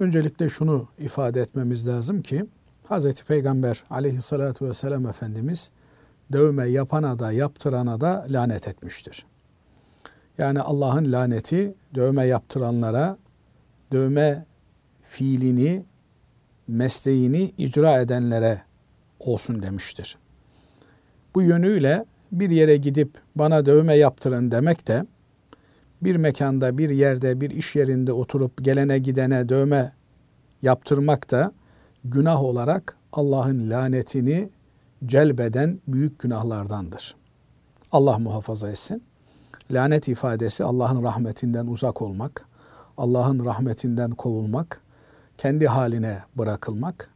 Öncelikle şunu ifade etmemiz lazım ki Hz. Peygamber aleyhissalatu vesselam Efendimiz dövme yapana da yaptırana da lanet etmiştir. Yani Allah'ın laneti dövme yaptıranlara, dövme fiilini, mesleğini icra edenlere olsun demiştir. Bu yönüyle bir yere gidip bana dövme yaptırın demek de bir mekanda, bir yerde, bir iş yerinde oturup gelene gidene dövme yaptırmak da günah olarak Allah'ın lanetini celbeden büyük günahlardandır. Allah muhafaza etsin. Lanet ifadesi Allah'ın rahmetinden uzak olmak, Allah'ın rahmetinden kovulmak, kendi haline bırakılmak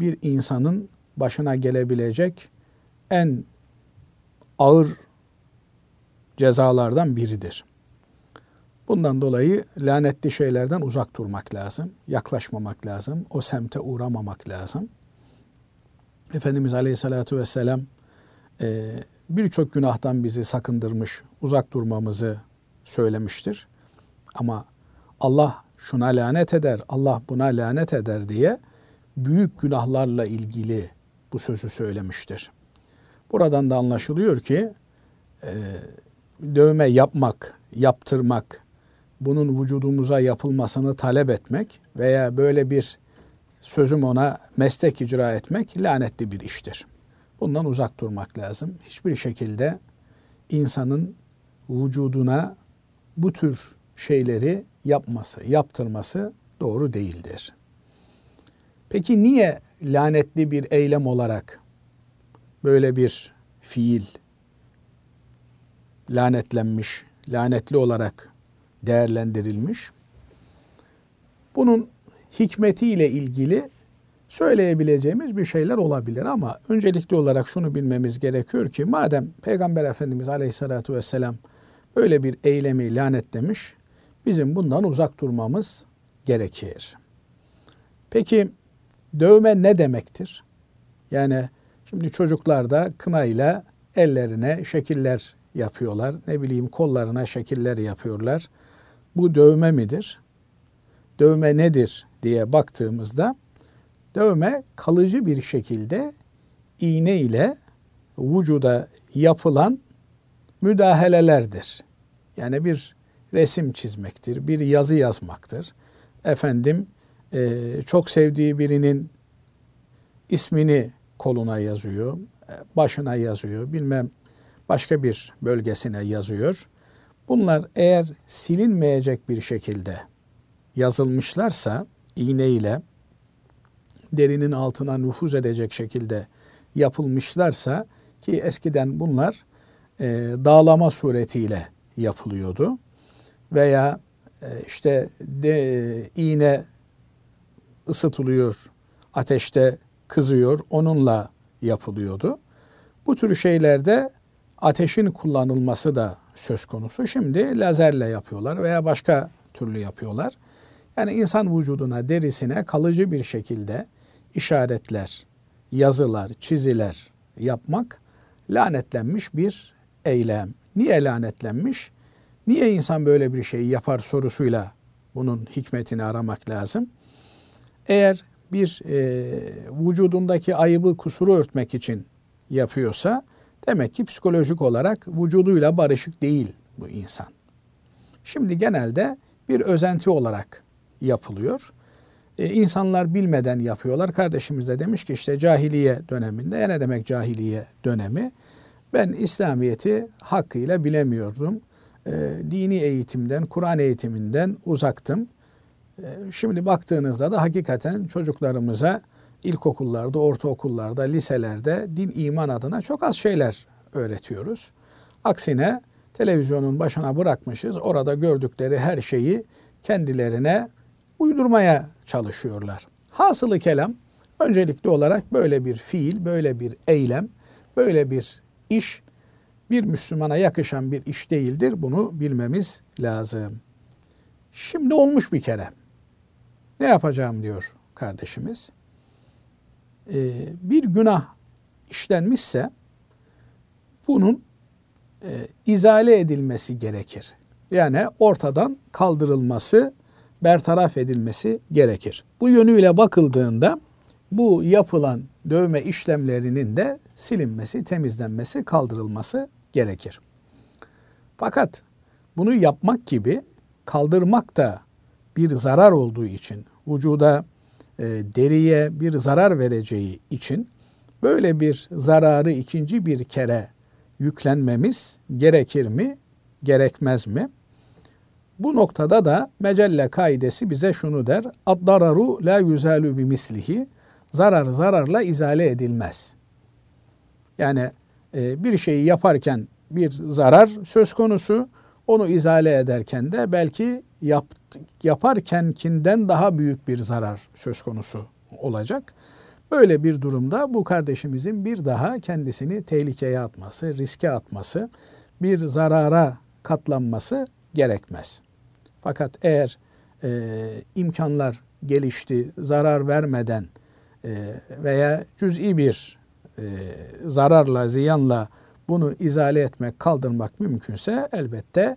bir insanın başına gelebilecek en ağır cezalardan biridir. Bundan dolayı lanetli şeylerden uzak durmak lazım, yaklaşmamak lazım, o semte uğramamak lazım. Efendimiz Aleyhisselatü Vesselam e, birçok günahtan bizi sakındırmış, uzak durmamızı söylemiştir. Ama Allah şuna lanet eder, Allah buna lanet eder diye büyük günahlarla ilgili bu sözü söylemiştir. Buradan da anlaşılıyor ki e, dövme yapmak, yaptırmak, bunun vücudumuza yapılmasını talep etmek veya böyle bir sözüm ona meslek icra etmek lanetli bir iştir. Bundan uzak durmak lazım. Hiçbir şekilde insanın vücuduna bu tür şeyleri yapması, yaptırması doğru değildir. Peki niye lanetli bir eylem olarak böyle bir fiil lanetlenmiş, lanetli olarak değerlendirilmiş. Bunun hikmetiyle ilgili söyleyebileceğimiz bir şeyler olabilir ama öncelikli olarak şunu bilmemiz gerekiyor ki madem Peygamber Efendimiz Aleyhisselatü Vesselam böyle bir eylemi lanetlemiş, bizim bundan uzak durmamız gerekir. Peki dövme ne demektir? Yani şimdi çocuklar da kınayla ellerine şekiller yapıyorlar. Ne bileyim kollarına şekiller yapıyorlar bu dövme midir? Dövme nedir diye baktığımızda dövme kalıcı bir şekilde iğne ile vücuda yapılan müdahalelerdir. Yani bir resim çizmektir, bir yazı yazmaktır. Efendim e, çok sevdiği birinin ismini koluna yazıyor, e, başına yazıyor, bilmem başka bir bölgesine yazıyor. Bunlar eğer silinmeyecek bir şekilde yazılmışlarsa iğne ile derinin altına nüfuz edecek şekilde yapılmışlarsa ki eskiden bunlar e, dağlama suretiyle yapılıyordu veya e, işte de, iğne ısıtılıyor, ateşte kızıyor, onunla yapılıyordu. Bu tür şeylerde ateşin kullanılması da söz konusu. Şimdi lazerle yapıyorlar veya başka türlü yapıyorlar. Yani insan vücuduna, derisine kalıcı bir şekilde işaretler, yazılar, çiziler yapmak lanetlenmiş bir eylem. Niye lanetlenmiş? Niye insan böyle bir şeyi yapar sorusuyla bunun hikmetini aramak lazım. Eğer bir e, vücudundaki ayıbı, kusuru örtmek için yapıyorsa Demek ki psikolojik olarak vücuduyla barışık değil bu insan. Şimdi genelde bir özenti olarak yapılıyor. E, insanlar bilmeden yapıyorlar. Kardeşimiz de demiş ki işte cahiliye döneminde. Ya ne demek cahiliye dönemi? Ben İslamiyet'i hakkıyla bilemiyordum. E, dini eğitimden, Kur'an eğitiminden uzaktım. E, şimdi baktığınızda da hakikaten çocuklarımıza ilkokullarda, ortaokullarda, liselerde din iman adına çok az şeyler öğretiyoruz. Aksine televizyonun başına bırakmışız. Orada gördükleri her şeyi kendilerine uydurmaya çalışıyorlar. Hasılı kelam öncelikli olarak böyle bir fiil, böyle bir eylem, böyle bir iş bir Müslümana yakışan bir iş değildir. Bunu bilmemiz lazım. Şimdi olmuş bir kere. Ne yapacağım diyor kardeşimiz e, bir günah işlenmişse bunun e, izale edilmesi gerekir. Yani ortadan kaldırılması, bertaraf edilmesi gerekir. Bu yönüyle bakıldığında bu yapılan dövme işlemlerinin de silinmesi, temizlenmesi, kaldırılması gerekir. Fakat bunu yapmak gibi kaldırmak da bir zarar olduğu için vücuda e, deriye bir zarar vereceği için böyle bir zararı ikinci bir kere yüklenmemiz gerekir mi, gerekmez mi? Bu noktada da mecelle kaidesi bize şunu der. Addararu la yüzelü mislihi Zarar zararla izale edilmez. Yani e, bir şeyi yaparken bir zarar söz konusu. Onu izale ederken de belki yap, yaparkenkinden daha büyük bir zarar söz konusu olacak. Böyle bir durumda bu kardeşimizin bir daha kendisini tehlikeye atması, riske atması, bir zarara katlanması gerekmez. Fakat eğer e, imkanlar gelişti, zarar vermeden e, veya cüz'i bir e, zararla, ziyanla bunu izale etmek, kaldırmak mümkünse elbette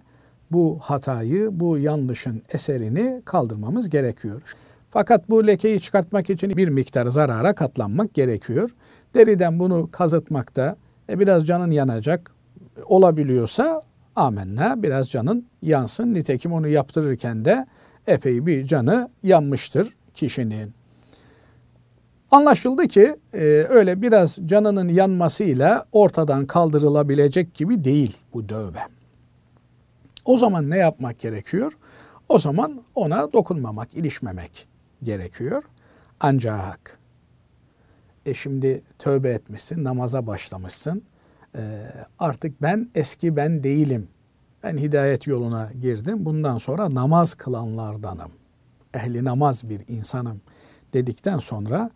bu hatayı, bu yanlışın eserini kaldırmamız gerekiyor. Fakat bu lekeyi çıkartmak için bir miktar zarara katlanmak gerekiyor. Deriden bunu kazıtmakta e, biraz canın yanacak olabiliyorsa amenna biraz canın yansın. Nitekim onu yaptırırken de epey bir canı yanmıştır kişinin. Anlaşıldı ki e, öyle biraz canının yanmasıyla ortadan kaldırılabilecek gibi değil bu dövbe. O zaman ne yapmak gerekiyor? O zaman ona dokunmamak, ilişmemek gerekiyor. Ancak e şimdi tövbe etmişsin, namaza başlamışsın. E, artık ben eski ben değilim. Ben hidayet yoluna girdim. Bundan sonra namaz kılanlardanım. Ehli namaz bir insanım dedikten sonra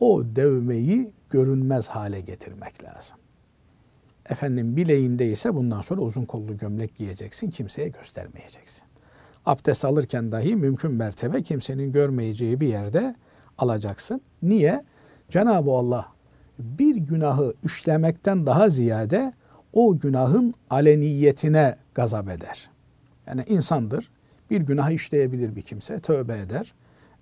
o dövmeyi görünmez hale getirmek lazım. Efendim bileğinde ise bundan sonra uzun kollu gömlek giyeceksin, kimseye göstermeyeceksin. Abdest alırken dahi mümkün mertebe kimsenin görmeyeceği bir yerde alacaksın. Niye? Cenab-ı Allah bir günahı üçlemekten daha ziyade o günahın aleniyetine gazap eder. Yani insandır. Bir günah işleyebilir bir kimse, tövbe eder.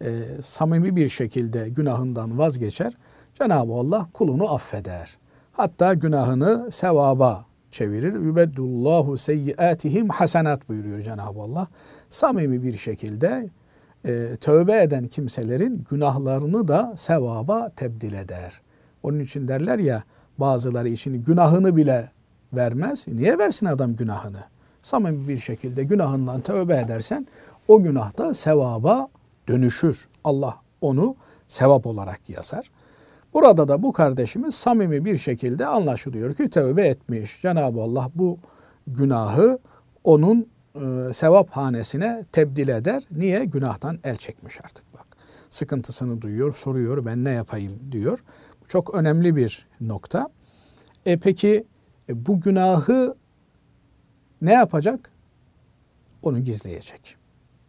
E, samimi bir şekilde günahından vazgeçer. Cenab-ı Allah kulunu affeder. Hatta günahını sevaba çevirir. Yübeddullahu seyyiatihim hasenat buyuruyor Cenab-ı Allah. Samimi bir şekilde e, tövbe eden kimselerin günahlarını da sevaba tebdil eder. Onun için derler ya bazıları için günahını bile vermez. Niye versin adam günahını? Samimi bir şekilde günahından tövbe edersen o günah da sevaba dönüşür. Allah onu sevap olarak yazar. Burada da bu kardeşimiz samimi bir şekilde anlaşılıyor ki tövbe etmiş. Cenab-ı Allah bu günahı onun e, sevap hanesine tebdil eder. Niye? Günahtan el çekmiş artık bak. Sıkıntısını duyuyor, soruyor ben ne yapayım diyor. çok önemli bir nokta. E peki e, bu günahı ne yapacak? Onu gizleyecek.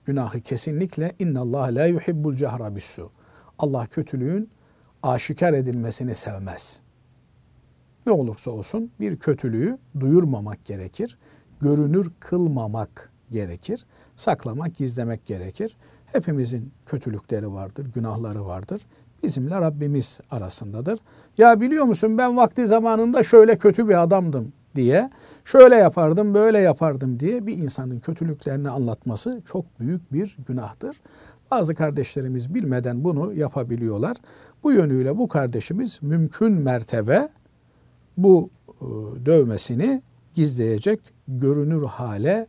Günahı kesinlikle innallaha la yuhibbul cehra bissu. Allah kötülüğün aşikar edilmesini sevmez. Ne olursa olsun bir kötülüğü duyurmamak gerekir. Görünür kılmamak gerekir. Saklamak, gizlemek gerekir. Hepimizin kötülükleri vardır, günahları vardır. Bizimle Rabbimiz arasındadır. Ya biliyor musun ben vakti zamanında şöyle kötü bir adamdım diye, şöyle yapardım, böyle yapardım diye bir insanın kötülüklerini anlatması çok büyük bir günahtır. Bazı kardeşlerimiz bilmeden bunu yapabiliyorlar. Bu yönüyle bu kardeşimiz mümkün mertebe bu e, dövmesini gizleyecek, görünür hale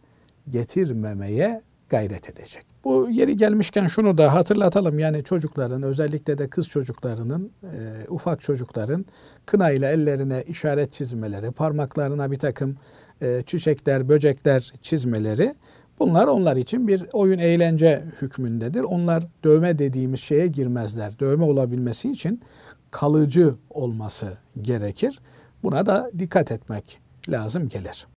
getirmemeye gayret edecek. Bu yeri gelmişken şunu da hatırlatalım. Yani çocukların özellikle de kız çocuklarının, e, ufak çocukların kına ile ellerine işaret çizmeleri, parmaklarına bir takım e, çiçekler, böcekler çizmeleri Bunlar onlar için bir oyun eğlence hükmündedir. Onlar dövme dediğimiz şeye girmezler. Dövme olabilmesi için kalıcı olması gerekir. Buna da dikkat etmek lazım gelir.